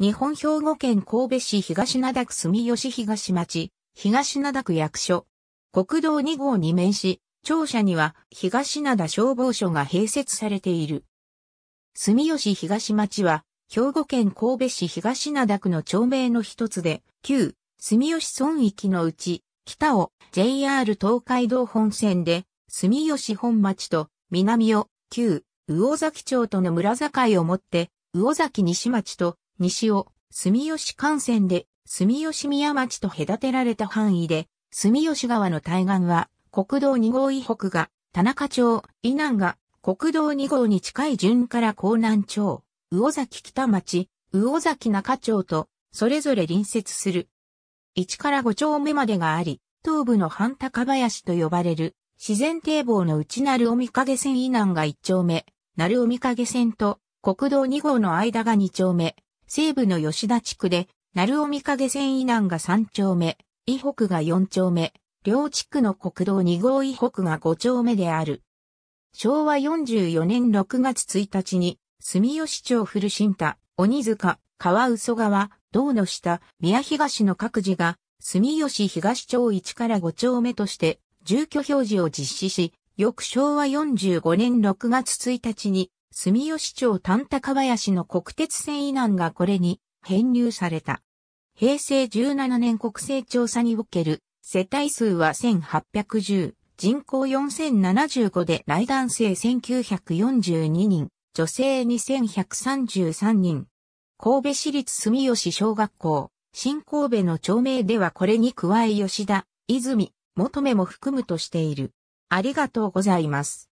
日本兵庫県神戸市東灘区住吉東町、東灘区役所。国道2号に面し、庁舎には東灘消防署が併設されている。住吉東町は、兵庫県神戸市東灘区の町名の一つで、旧住吉村域のうち、北を JR 東海道本線で、住吉本町と南を旧魚崎町との村境をもって、魚崎西町と西を住吉幹線で住吉宮町と隔てられた範囲で、住吉川の対岸は国道2号以北が田中町、以南が国道2号に近い順から江南町、魚崎北町、魚崎中町とそれぞれ隣接する。1から5丁目までがあり、東部の半高林と呼ばれる自然堤防の内なる尾影線以南が1丁目、なる尾影線と国道2号の間が2丁目、西部の吉田地区で、鳴尾見影線以南が3丁目、伊北が4丁目、両地区の国道2号伊北が5丁目である。昭和44年6月1日に、住吉町古新田、鬼塚、川嘘川、道の下、宮東の各自が、住吉東町1から5丁目として、住居表示を実施し、翌昭和45年6月1日に、住吉町丹高林の国鉄線以南がこれに編入された。平成17年国勢調査における世帯数は1810、人口4075で来男性1942人、女性2133人。神戸市立住吉小学校、新神戸の町名ではこれに加え吉田、泉、求めも含むとしている。ありがとうございます。